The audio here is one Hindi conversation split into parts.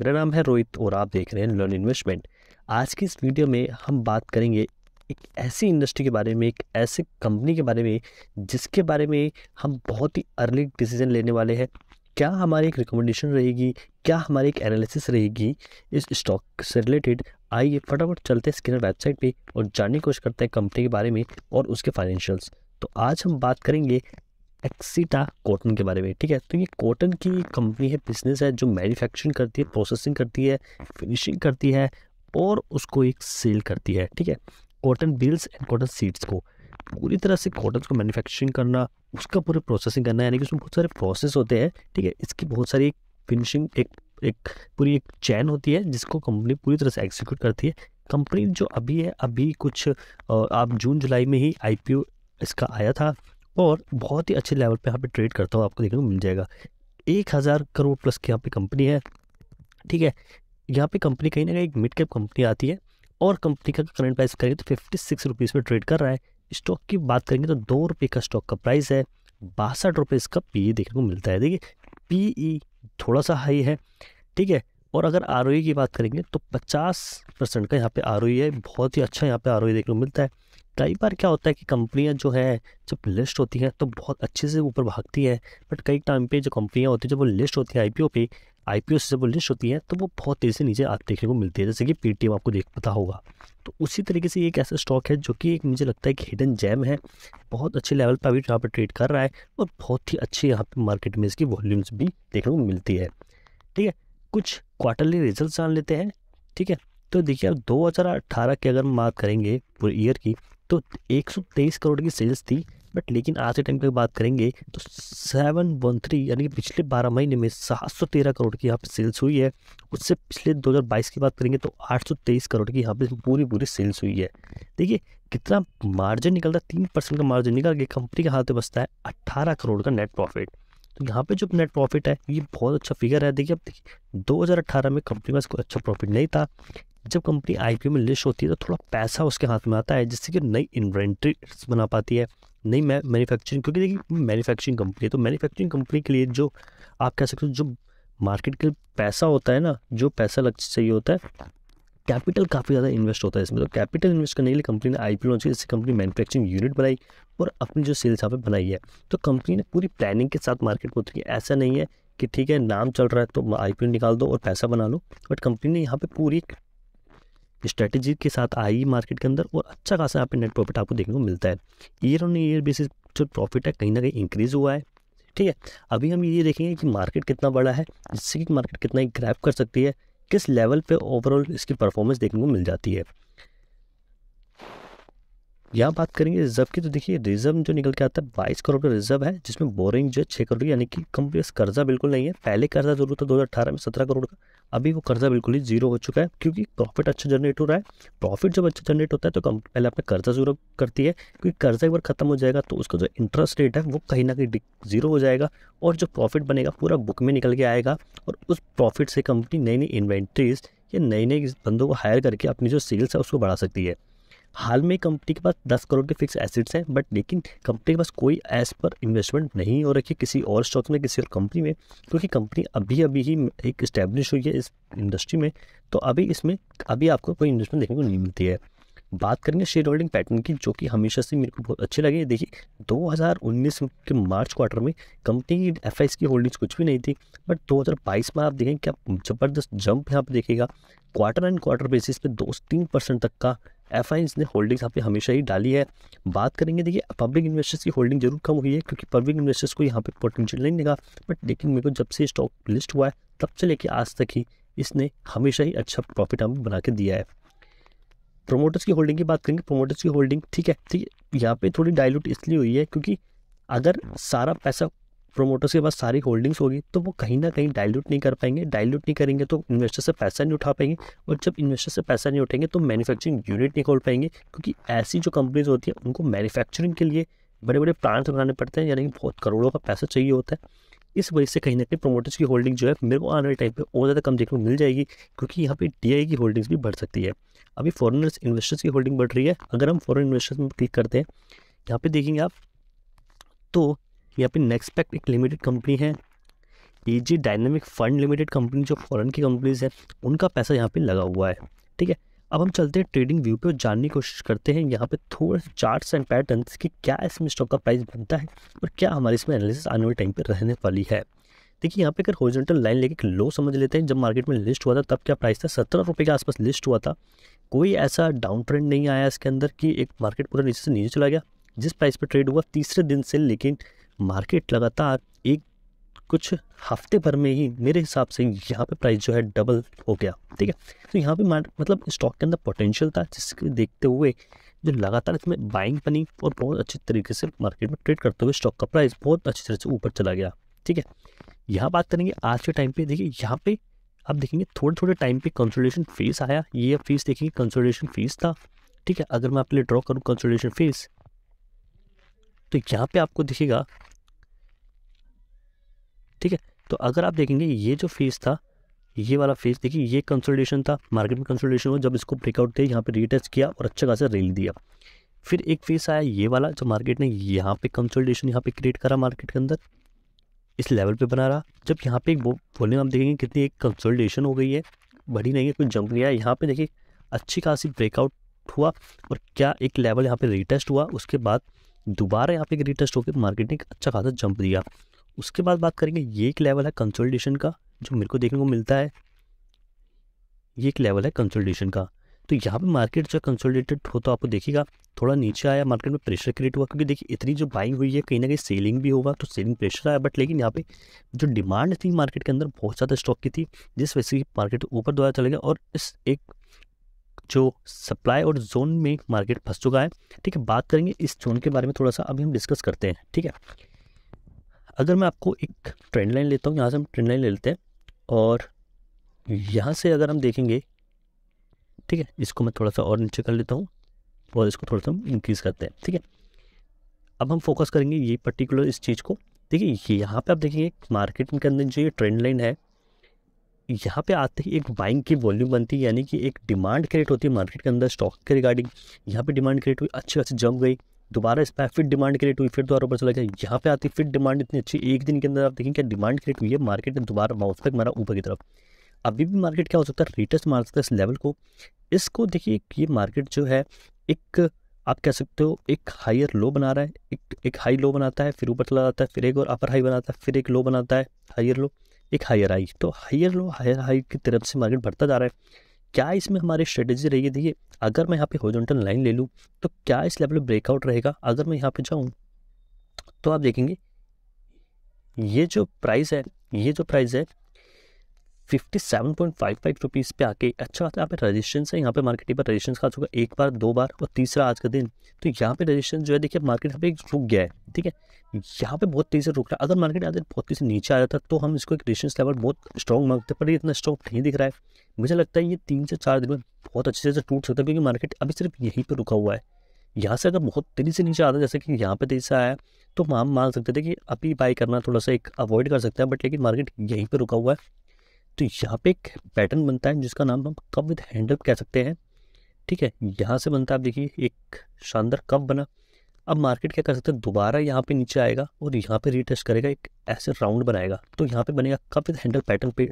मेरा नाम है रोहित और आप देख रहे हैं लर्न इन्वेस्टमेंट आज की इस वीडियो में हम बात करेंगे एक ऐसी इंडस्ट्री के बारे में एक ऐसे कंपनी के बारे में जिसके बारे में हम बहुत ही अर्ली डिसीजन लेने वाले हैं क्या हमारी एक रिकमेंडेशन रहेगी क्या हमारी एक एनालिसिस रहेगी इस स्टॉक से रिलेटेड आइए फटाफट चलते हैं स्किनर वेबसाइट पे और जानने की कोशिश करते हैं कंपनी के बारे में और उसके फाइनेंशियल्स तो आज हम बात करेंगे एक्सीटा कॉटन के बारे में ठीक है तो ये कॉटन की कंपनी है बिजनेस है जो मैन्युफैक्चरिंग करती है प्रोसेसिंग करती है फिनिशिंग करती है और उसको एक सेल करती है ठीक है cotton bills and cotton seeds को पूरी तरह से कॉटन को मैन्युफैक्चरिंग करना उसका पूरे प्रोसेसिंग करना यानी कि उसमें बहुत सारे प्रोसेस होते हैं ठीक है इसकी बहुत सारी फिनिशिंग एक एक पूरी एक चैन होती है जिसको कंपनी पूरी तरह से एग्जीक्यूट करती है कंपनी जो अभी है अभी कुछ आप जून जुलाई में ही आई इसका आया था और बहुत ही अच्छे लेवल पे यहाँ पे ट्रेड करता हूँ आपको देखने को मिल जाएगा एक हज़ार करोड़ प्लस की यहाँ पे कंपनी है ठीक है यहाँ पे कंपनी कहीं ना कहीं एक मिड कैप कंपनी आती है और कंपनी का करंट प्राइस करेंगे तो फिफ्टी सिक्स रुपीज़ में ट्रेड कर रहा है स्टॉक की बात करेंगे तो दो रुपये का स्टॉक का प्राइस है बासठ रुपये इसका पी ई e देखने को मिलता है देखिए पी ई e थोड़ा सा हाई है ठीक है और अगर आर e की बात करेंगे तो पचास परसेंट का यहाँ पे आर है बहुत ही अच्छा यहाँ पे आर देखने को मिलता है कई बार क्या होता है कि कंपनियां जो है जब लिस्ट होती हैं तो बहुत अच्छे से ऊपर भागती है बट कई टाइम पे जो कंपनियां होती हैं जब वो लिस्ट होती है आईपीओ पे आईपीओ से जब वो लिस्ट होती है तो वो बहुत तेज़ी से नीचे आप देखने को मिलती है जैसे कि पेटीएम आपको देख पता होगा तो उसी तरीके से एक ऐसा स्टॉक है जो कि एक मुझे लगता है कि हिडन जैम है बहुत अच्छे लेवल पर अभी यहाँ पर ट्रेड कर रहा है और बहुत ही अच्छे यहाँ पर मार्केट में इसकी वॉल्यूम्स भी देखने को मिलती है ठीक है कुछ क्वार्टरली रिजल्ट जान लेते हैं ठीक है तो देखिए अब 2018 की अगर हम बात करेंगे पूरे ईयर की तो 123 करोड़ की सेल्स थी बट लेकिन आज के टाइम पर बात करेंगे तो सेवन वन थ्री यानी कि पिछले बारह महीने में सात सौ तेरह करोड़ की यहाँ पे सेल्स हुई है उससे पिछले दो हज़ार बाईस की बात करेंगे तो आठ सौ तेईस करोड़ की यहाँ पे पूरी पूरी सेल्स हुई है देखिए कितना मार्जिन निकलता है तीन परसेंट का मार्जिन निकल के कंपनी के हाथ में बसता है अट्ठारह करोड़ का नेट प्रॉफिट तो यहाँ पे जो नेट प्रॉफिट है ये बहुत अच्छा फिगर है देखिए अब देखिए 2018 में कंपनी का इसको अच्छा प्रॉफिट नहीं था जब कंपनी आईपीओ में लिस्ट होती है तो थोड़ा पैसा उसके हाथ में आता है जिससे कि नई इन्वेंट्री बना पाती है नई मैन्युफैक्चरिंग क्योंकि देखिए मैन्युफैक्चरिंग कंपनी है तो मैन्युफैक्चरिंग कंपनी के लिए जो आप कह सकते हो जो मार्केट के पैसा होता है ना जो पैसा लग चाहिए होता है कैपिटल काफ़ी ज़्यादा इन्वेस्ट होता है इसमें तो कैपिटल इन्वेस्ट करने के लिए कंपनी ने आई पी लॉन्च की जिससे कंपनी मैनुफैक्चरिंग यूनिट बनाई और अपनी जो सेल्स यहाँ पर बनाई है तो कंपनी ने पूरी प्लानिंग के साथ मार्केट में उतरी ऐसा नहीं है कि ठीक है नाम चल रहा है तो आई निकाल दो और पैसा बना लो बट कंपनी ने यहाँ पे पूरी स्ट्रैटेजी के साथ आई मार्केट के अंदर और अच्छा खासा यहाँ पे नेट प्रॉफिट आपको देखने को मिलता है ईयर ऑन ईयर बेसिस जो प्रॉफिट है कहीं ना कहीं इंक्रीज़ हुआ है ठीक है अभी हम ये देखेंगे कि मार्केट कितना बड़ा है जिससे कि मार्केट कितना ग्रैप कर सकती है किस लेवल पे ओवरऑल इसकी परफॉर्मेंस देखने को मिल जाती है यहाँ बात करेंगे रिजर्व की तो देखिए रिजर्व जो निकल के आता है बाईस करोड़ का रिजर्व है जिसमें बोरिंग जो है छः करोड़ यानी कि कंपनी कर्जा बिल्कुल नहीं है पहले कर्जा जरूर था दो में सत्रह करोड़ का अभी वो कर्जा बिल्कुल ही जीरो हो चुका है क्योंकि प्रॉफिट अच्छा जनरेट हो रहा है प्रॉफिट जब अच्छा जनरेट होता है तो कंपनी पहले अपना कर्जा जीरो करती है क्योंकि कर्जा एक बार खत्म हो जाएगा तो उसका जो इंटरेस्ट रेट है वो कहीं ना कहीं जीरो हो जाएगा और जो प्रॉफिट बनेगा पूरा बुक में निकल के आएगा और उस प्रॉफिट से कंपनी नई नई इन्वेंट्रीज या नई नई बंदों को हायर करके अपनी जो सेल्स है उसको बढ़ा सकती है हाल में कंपनी के पास दस करोड़ के फिक्स एसिड्स हैं बट लेकिन कंपनी के पास कोई एज पर इन्वेस्टमेंट नहीं हो रखी किसी और स्टॉक में किसी और कंपनी में क्योंकि कंपनी अभी अभी ही एक इस्टेब्लिश हुई है इस इंडस्ट्री में तो अभी इसमें अभी आपको कोई इन्वेस्टमेंट देखने को नहीं मिलती है बात करेंगे शेयर होल्डिंग पैटर्न की जो कि हमेशा से मेरे को बहुत अच्छे लगे देखिए 2019 के मार्च क्वार्टर में कंपनी की एफ की होल्डिंग्स कुछ भी नहीं थी बट 2022 में आप देखें क्या ज़बरदस्त जंप यहाँ पर देखेगा क्वार्टर एंड क्वार्टर बेसिस पे दो तीन परसेंट तक का एफ ने होल्डिंग्स यहाँ पे हमेशा ही डाली है बात करेंगे देखिए पब्लिक इन्वेस्टर्स की होल्डिंग जरूर कम हुई है क्योंकि पब्लिक इन्वेस्टर्स को यहाँ पे पोटेंशियल नहीं लगा बट लेकिन मेरे को जब से स्टॉक लिस्ट हुआ है तब से लेके आज तक ही इसने हमेशा ही अच्छा प्रॉफिट हमें बना के दिया है प्रोमोटर्स की होल्डिंग की बात करेंगे प्रोमोटर्स की होल्डिंग ठीक है ठीक है यहाँ पे थोड़ी डायलूट इसलिए हुई है क्योंकि अगर सारा पैसा प्रोमोटर्स के पास सारी होल्डिंग्स होगी तो वो कहीं ना कहीं डायल्यूट नहीं कर पाएंगे डायल्यूट नहीं करेंगे तो इन्वेस्टर से पैसा नहीं उठा पाएंगे और जब इन्वेस्टर से पैसा नहीं उठेंगे तो मैन्युफैक्चरिंग यूनिट नहीं खोल पाएंगे क्योंकि ऐसी जो कंपनीज होती है उनको मैन्युफैक्चरिंग के लिए बड़े बड़े प्लांट्स बनाने पड़ते हैं यानी कि बहुत करोड़ों का पैसा चाहिए होता है इस वजह से कहीं ना कहीं प्रोमोटर्स की होल्डिंग जो है मेरे को आने वाले टाइम पर और ज़्यादा कम देखने को मिल जाएगी क्योंकि यहाँ पे डी की होल्डिंग्स भी बढ़ सकती है अभी फॉरनर्स इन्वेस्टर्स की होल्डिंग बढ़ रही है अगर हम फॉरन इन्वेस्टर्स में क्लिक करते हैं यहाँ पर देखेंगे आप तो यहाँ पर नेक्सपेक्ट एक लिमिटेड कंपनी है A G dynamic fund limited company जो फॉरेन की कंपनीज है उनका पैसा यहाँ पे लगा हुआ है ठीक है अब हम चलते हैं ट्रेडिंग व्यू पे और जानने की कोशिश करते हैं यहाँ पे थोड़े से चार्ट्स एंड पैटर्न्स कि क्या इसमें स्टॉक का प्राइस बनता है और क्या हमारे इसमें एनालिसिस आने वाले टाइम पे रहने वाली है देखिए यहाँ पे अगर हॉरिजॉन्टल लाइन लेके एक लो समझ लेते हैं जब मार्केट में लिस्ट हुआ था तब क्या प्राइस था सत्रह रुपये के आसपास लिस्ट हुआ था कोई ऐसा डाउन ट्रेंड नहीं आया इसके अंदर कि एक मार्केट पूरा नीचे से नीचे चला गया जिस प्राइस पर ट्रेड हुआ तीसरे दिन से लेकिन मार्केट लगातार कुछ हफ्ते भर में ही मेरे हिसाब से यहाँ पे प्राइस जो है डबल हो गया ठीक है तो यहाँ पे मतलब स्टॉक के अंदर पोटेंशियल था जिसके देखते हुए जो लगातार इसमें बाइंग बनी और बहुत अच्छे तरीके से मार्केट में ट्रेड करते हुए स्टॉक का प्राइस बहुत अच्छी तरह से ऊपर चला गया ठीक है यहाँ बात करेंगे आज के टाइम पे देखिए यहाँ पे आप देखेंगे थोड़े थोड़े टाइम पे कंसोलिडेशन फेस आया ये फेस देखेंगे कंसोलिडेशन फेस था ठीक है अगर मैं आपके लिए ड्रॉ करूँ कंसोलिडेशन फेस तो यहाँ पे आपको दिखेगा ठीक है तो अगर आप देखेंगे ये जो फेज था ये वाला फेज देखिए ये कंसोलिडेशन था मार्केट में कंसोलिडेशन हुआ जब इसको ब्रेकआउट थे यहाँ पे रीटेस्ट किया और अच्छा खासा रेल दिया फिर एक फेस आया ये वाला जो मार्केट ने यहाँ पे कंसोलिडेशन यहाँ पे क्रिएट करा मार्केट के अंदर इस लेवल पे बना रहा जब यहाँ पे एक वॉल्यूम आप देखेंगे कितनी एक कंसोलिडेशन हो गई है बढ़ी नहीं है कोई जंप नहीं आया यहाँ पे देखिए अच्छी खासी ब्रेकआउट हुआ और क्या एक लेवल यहाँ पे रीटेस्ट हुआ उसके बाद दोबारा यहाँ पे एक रीटेस्ट होकर मार्केट ने एक अच्छा खासा जंप दिया उसके बाद बात करेंगे ये एक लेवल है कंसोलिडेशन का जो मेरे को देखने को मिलता है ये एक लेवल है कंसोलिडेशन का तो यहाँ पे मार्केट जो कंसोलिडेटेड हो तो आपको देखिएगा थोड़ा नीचे आया मार्केट में प्रेशर क्रिएट हुआ क्योंकि देखिए इतनी जो बाइंग हुई है कहीं ना कहीं सेलिंग भी होगा तो सेलिंग प्रेशर आया बट लेकिन यहाँ पे जो डिमांड थी मार्केट के अंदर बहुत ज़्यादा स्टॉक की थी जिस वजह से मार्केट ऊपर द्वारा चलेगा और इस एक जो सप्लाई और जोन में मार्केट फंस चुका है ठीक है बात करेंगे इस जोन के बारे में थोड़ा सा अभी हम डिस्कस करते हैं ठीक है अगर मैं आपको एक ट्रेंड लाइन लेता हूँ यहाँ से हम ट्रेंड लाइन ले लेते हैं और यहाँ से अगर हम देखेंगे ठीक है इसको मैं थोड़ा सा और नीचे कर लेता हूँ और इसको थोड़ा सा हम इंक्रीज़ करते हैं ठीक है अब हम फोकस करेंगे ये पर्टिकुलर इस चीज़ को देखिए ये यहाँ पे आप देखेंगे मार्केट के अंदर जो ये ट्रेंड लाइन है यहाँ पे आते ही एक बाइंग की वॉल्यूम बनती है यानी कि एक डिमांड क्रिएट होती है मार्केट के अंदर स्टॉक के रिगार्डिंग यहाँ पे डिमांड क्रिएट हुई अच्छी अच्छी जम गई दोबारा इस पर फिर डिमांड क्रिएट हुई फिर दोबारा ऊपर चला गया यहाँ पे आती फिर डिमांड इतनी अच्छी एक दिन के अंदर आप देखें क्या डिमांड क्रिएट हुई है मार्केट ने दोबारा माउस तक मारा ऊपर की तरफ अभी भी मार्केट क्या हो सकता है रिटेस्ट मार सकता है इस लेवल को इसको देखिए ये मार्केट जो है एक आप कह सकते हो एक हायर लो बना रहा है एक एक हाई लो बनाता है फिर ऊपर चला जाता है फिर एक और अपर हाई बनाता है फिर एक लो बनाता है हायर लो एक हायर हाई तो हायर लो हायर हाई की तरफ से मार्केट बढ़ता जा रहा है क्या इसमें हमारी स्ट्रेटेजी रहेगी देखिए अगर मैं यहाँ पे हॉरिजॉन्टल लाइन ले लूँ तो क्या इस लेवल में ब्रेकआउट रहेगा अगर मैं यहाँ पे जाऊँ तो आप देखेंगे ये जो प्राइस है ये जो प्राइस है fifty seven point five five rupees पे आके अच्छा यहाँ पे रेजिस्टेंस है यहाँ पे मार्केट पर रेजिस्टेंस खा चुका एक बार दो बार और तीसरा आज का दिन तो यहाँ पे रेजिस्टेंस जो है देखिए मार्केट यहाँ पे रुक गया है ठीक है यहाँ पे बहुत तेज़ी से रुक रहा है अगर मार्केट आज बहुत तेज़ी से नीचे आ जाता तो हम इसको एक रेजिस्टेंस लेवल बहुत स्ट्रॉन्ग मांगते पर इतना स्ट्रॉग नहीं दिख रहा है मुझे लगता है ये तीन से चार दिन में बहुत अच्छे से टूट सकता है क्योंकि मार्केट अभी सिर्फ यहीं पर रुका हुआ है यहाँ से अगर बहुत तेज़ी से नीचे आता है जैसे कि यहाँ पे तेज़ी से आया तो हम मान सकते थे कि अभी बाई करना थोड़ा सा एक अवॉइड कर सकते हैं बट लेकिन मार्केट यहीं पर रुका हुआ है तो यहाँ पे एक पैटर्न बनता है जिसका नाम हम कप विद हैंडल कह सकते हैं ठीक है यहाँ से बनता है आप देखिए एक शानदार कप बना अब मार्केट क्या कर सकते हैं दोबारा यहाँ पे नीचे आएगा और यहाँ पे रीटेस्ट करेगा एक ऐसे राउंड बनाएगा तो यहाँ पे बनेगा कप विद हैंडल पैटर्न पे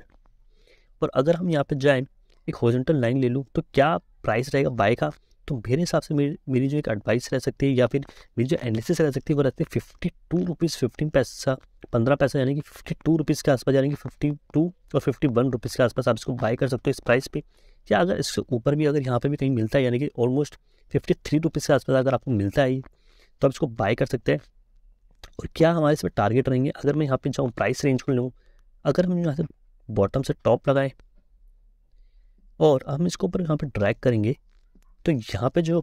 और अगर हम यहाँ पे जाएं एक हॉजेंटल लाइन ले लूँ तो क्या प्राइस रहेगा बाय का तो मेरे हिसाब से मेरी मेरी जो एक एडवाइस रह सकती है या फिर मेरी जो एनालिसिस रह सकती है वो रहती है फिफ्टी टू रुपीज़ फिफ्टीन पैसा पंद्रह पैसा यानी कि फिफ्टी टू रुपीज़ के आसपास यानी कि फिफ्टी टू और फिफ्टी वन रुपीज़ के आसपास आप इसको बाई कर सकते हो इस प्राइस पे या अगर इसके ऊपर भी अगर यहाँ पर भी कहीं मिलता है यानी कि ऑलमोस्ट फिफ्टी थ्री रुपीज़ के आसपास अगर आपको मिलता है तो आप इसको बाई कर सकते हैं और क्या हमारे इसमें टारगेट रहेंगे अगर मैं यहाँ पर जाऊँ प्राइस रेंज को लूँ अगर हम यहाँ से बॉटम से टॉप लगाएँ और हम इसको ऊपर यहाँ पर ड्रैग करेंगे तो यहाँ पे जो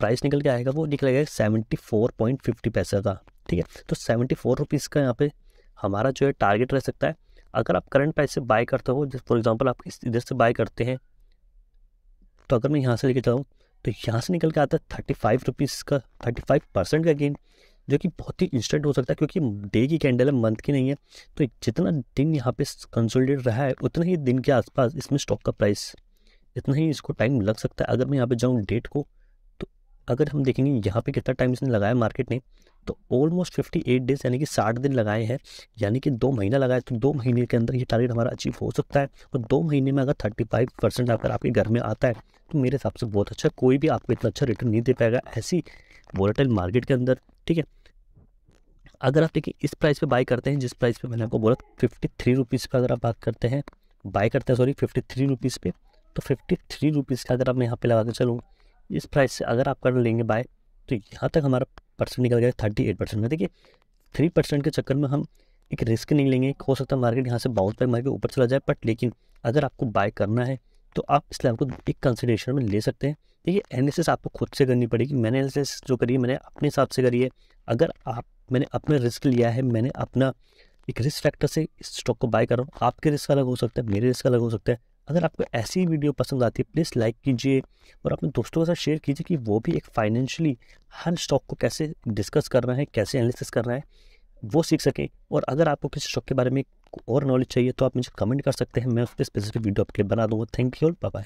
प्राइस निकल के आएगा वो निकलेगा सेवेंटी फोर पॉइंट फिफ्टी पैसे का ठीक है तो सेवेंटी फोर रुपीज़ का यहाँ पे हमारा जो है टारगेट रह सकता है अगर आप करंट प्राइस से बाय करते हो जैसे फॉर एग्जांपल आप इस इधर से बाय करते हैं तो अगर मैं यहाँ से लेके जाऊँ तो यहाँ से निकल के आता है थर्टी फाइव रुपीज़ का थर्टी फाइव परसेंट का गेन जो कि बहुत ही इंस्टेंट हो सकता है क्योंकि डे की कैंडल है मंथ की नहीं है तो जितना दिन यहाँ पे कंसोलिडेट रहा है उतना ही दिन के आसपास इसमें स्टॉक का प्राइस इतना ही इसको टाइम लग सकता है अगर मैं यहाँ पे जाऊँ डेट को तो अगर हम देखेंगे यहाँ पे कितना टाइम इसने लगाया मार्केट ने तो ऑलमोस्ट फिफ्टी एट डेज यानी कि साठ दिन लगाए हैं यानी कि दो महीना लगाए तो दो महीने के अंदर ये टारगेट हमारा अचीव हो सकता है और दो महीने में अगर थर्टी फाइव परसेंट अगर आपके घर में आता है तो मेरे हिसाब से बहुत अच्छा कोई भी आपको इतना अच्छा रिटर्न नहीं दे पाएगा ऐसी वोलेटाइल मार्केट के अंदर ठीक है अगर आप देखिए इस प्राइस पे बाय करते हैं जिस प्राइस पे मैंने आपको बोला फिफ्टी थ्री रुपीज़ पर अगर आप बात करते हैं बाय करते हैं सॉरी फिफ्टी थ्री रुपीज़ पर तो फिफ्टी थ्री रुपीज़ का अगर आप यहाँ पे लगा के चलूँ इस प्राइस से अगर आप कर लेंगे बाय तो यहाँ तक हमारा परसेंट निकल गया थर्टी एट परसेंट में देखिए थ्री परसेंट के चक्कर में हम एक रिस्क नहीं लेंगे हो सकता है मार्केट यहाँ से बाउंस बैक मार्केट ऊपर चला जाए बट लेकिन अगर आपको बाय करना है तो आप इस लाभ को एक कंसिडरेशन में ले सकते हैं देखिए एनालिसिस आपको खुद से करनी पड़ेगी मैंने एनालिसिस जो करी है मैंने अपने हिसाब से करी है अगर आप मैंने अपना रिस्क लिया है मैंने अपना एक रिस्क फैक्टर से इस स्टॉक को बाय करो आपके रिस्क अलग हो सकता है मेरे रिस्क अलग हो सकता है अगर आपको ऐसी वीडियो पसंद आती है प्लीज़ लाइक कीजिए और अपने दोस्तों के साथ शेयर कीजिए कि वो भी एक फाइनेंशियली हर स्टॉक को कैसे डिस्कस करना है कैसे एनालिसिस करना है वो सीख सकें और अगर आपको किसी स्टॉक के बारे में और नॉलेज चाहिए तो आप मुझे कमेंट कर सकते हैं मैं उस पर स्पेसिफिक वीडियो आपके लिए बना दूँगा थैंक यू और बाय